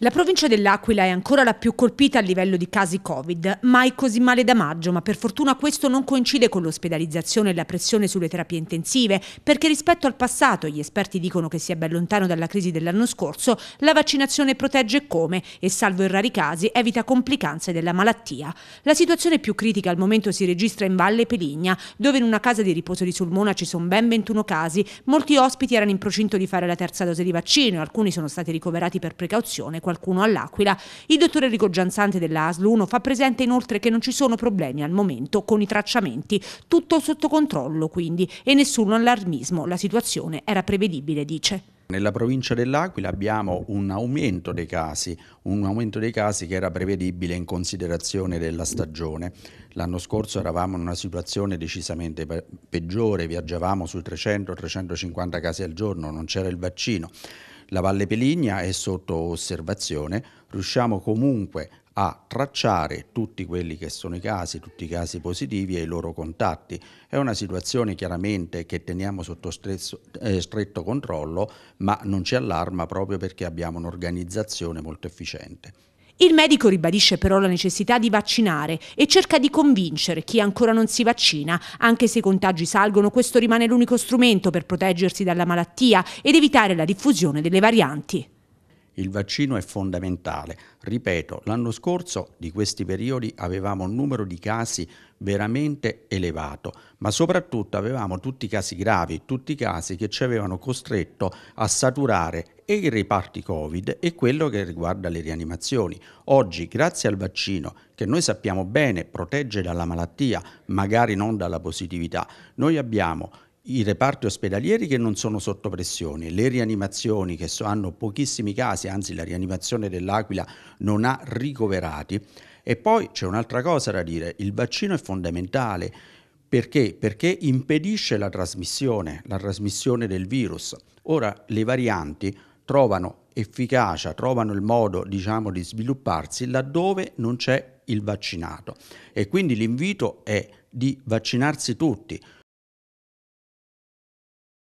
La provincia dell'Aquila è ancora la più colpita a livello di casi Covid, mai così male da maggio, ma per fortuna questo non coincide con l'ospedalizzazione e la pressione sulle terapie intensive, perché rispetto al passato, gli esperti dicono che si è ben lontano dalla crisi dell'anno scorso, la vaccinazione protegge come e, salvo in rari casi, evita complicanze della malattia. La situazione più critica al momento si registra in Valle Peligna, dove in una casa di riposo di Sulmona ci sono ben 21 casi, molti ospiti erano in procinto di fare la terza dose di vaccino, alcuni sono stati ricoverati per precauzione qualcuno all'Aquila, il dottor Enrico Gianzante dell'ASL 1 fa presente inoltre che non ci sono problemi al momento con i tracciamenti, tutto sotto controllo quindi e nessun allarmismo, la situazione era prevedibile, dice. Nella provincia dell'Aquila abbiamo un aumento dei casi, un aumento dei casi che era prevedibile in considerazione della stagione. L'anno scorso eravamo in una situazione decisamente peggiore, viaggiavamo sui 300-350 casi al giorno, non c'era il vaccino. La Valle Peligna è sotto osservazione, riusciamo comunque a tracciare tutti quelli che sono i casi, tutti i casi positivi e i loro contatti. È una situazione chiaramente che teniamo sotto strezzo, eh, stretto controllo, ma non ci allarma proprio perché abbiamo un'organizzazione molto efficiente. Il medico ribadisce però la necessità di vaccinare e cerca di convincere chi ancora non si vaccina, anche se i contagi salgono, questo rimane l'unico strumento per proteggersi dalla malattia ed evitare la diffusione delle varianti. Il vaccino è fondamentale. Ripeto, l'anno scorso di questi periodi avevamo un numero di casi veramente elevato, ma soprattutto avevamo tutti i casi gravi, tutti i casi che ci avevano costretto a saturare e i reparti Covid e quello che riguarda le rianimazioni. Oggi, grazie al vaccino, che noi sappiamo bene protegge dalla malattia, magari non dalla positività, noi abbiamo i reparti ospedalieri che non sono sotto pressione, le rianimazioni che so, hanno pochissimi casi, anzi la rianimazione dell'Aquila non ha ricoverati. E poi c'è un'altra cosa da dire, il vaccino è fondamentale. Perché? Perché impedisce la trasmissione, la trasmissione del virus. Ora, le varianti trovano efficacia, trovano il modo diciamo, di svilupparsi laddove non c'è il vaccinato. E quindi l'invito è di vaccinarsi tutti.